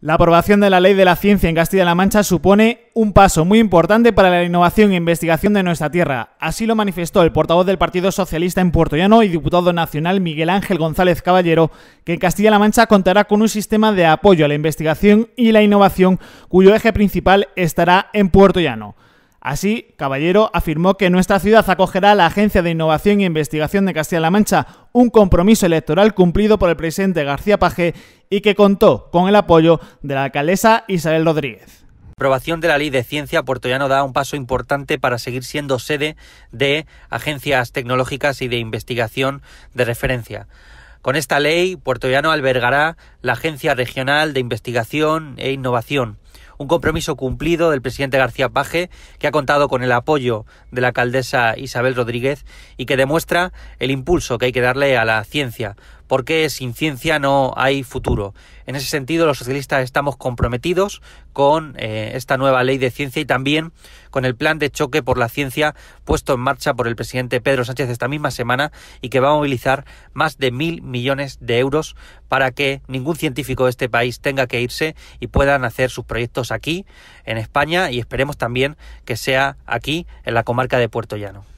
La aprobación de la Ley de la Ciencia en Castilla-La Mancha supone un paso muy importante para la innovación e investigación de nuestra tierra. Así lo manifestó el portavoz del Partido Socialista en Puerto Llano y diputado nacional Miguel Ángel González Caballero, que en Castilla-La Mancha contará con un sistema de apoyo a la investigación y la innovación cuyo eje principal estará en Puerto Llano. Así, Caballero afirmó que nuestra ciudad acogerá a la Agencia de Innovación e Investigación de Castilla-La Mancha, un compromiso electoral cumplido por el presidente García Paje y que contó con el apoyo de la alcaldesa Isabel Rodríguez. La aprobación de la ley de ciencia, Puerto da un paso importante para seguir siendo sede de agencias tecnológicas y de investigación de referencia. Con esta ley, Puerto Llano albergará la Agencia Regional de Investigación e Innovación, un compromiso cumplido del presidente García Paje, que ha contado con el apoyo de la alcaldesa Isabel Rodríguez y que demuestra el impulso que hay que darle a la ciencia porque sin ciencia no hay futuro. En ese sentido, los socialistas estamos comprometidos con eh, esta nueva ley de ciencia y también con el plan de choque por la ciencia puesto en marcha por el presidente Pedro Sánchez esta misma semana y que va a movilizar más de mil millones de euros para que ningún científico de este país tenga que irse y puedan hacer sus proyectos aquí, en España, y esperemos también que sea aquí, en la comarca de Puerto Llano.